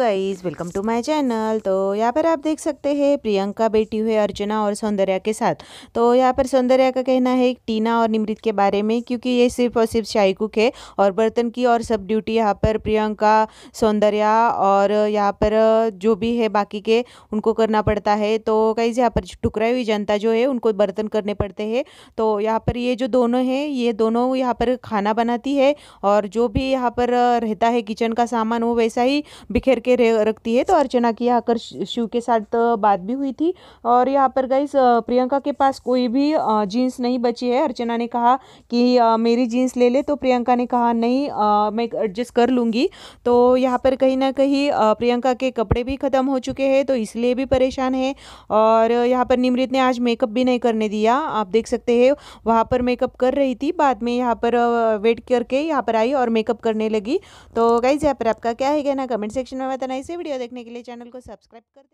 guys welcome to my channel तो यहाँ पर आप देख सकते हैं प्रियंका बेटी हुई अर्चना और सौंदर्या के साथ तो यहाँ पर सौंदर्या का कहना है टीना और निमृत के बारे में क्योंकि ये सिर्फ और सिर्फ शाही कुक है और बर्तन की और सब ड्यूटी यहाँ पर प्रियंका सौंदर्या और यहाँ पर जो भी है बाकी के उनको करना पड़ता है तो गाइज यहाँ पर टुकराई हुई जनता जो है उनको बर्तन करने पड़ते हैं तो यहाँ पर ये जो दोनों हैं ये दोनों यहाँ पर खाना बनाती है और जो भी यहाँ पर रहता है किचन का सामान वो वैसा ही बिखेर के करके रखती है तो अर्चना की आकर शिव के साथ बात भी हुई थी और यहाँ पर गई प्रियंका के पास कोई भी जीन्स नहीं बची है अर्चना ने कहा कि मेरी जीन्स ले ले तो प्रियंका ने कहा नहीं मैं एडजस्ट कर लूँगी तो यहाँ पर कहीं ना कहीं प्रियंका के कपड़े भी ख़त्म हो चुके हैं तो इसलिए भी परेशान है और यहाँ पर निमृत ने आज मेकअप भी नहीं करने दिया आप देख सकते हैं वहाँ पर मेकअप कर रही थी बाद में यहाँ पर वेट करके यहाँ पर आई और मेकअप करने लगी तो गाइज यहाँ पर आपका क्या है कहना कमेंट सेक्शन में अदरनाइज से वीडियो देखने के लिए चैनल को सब्सक्राइब कर दें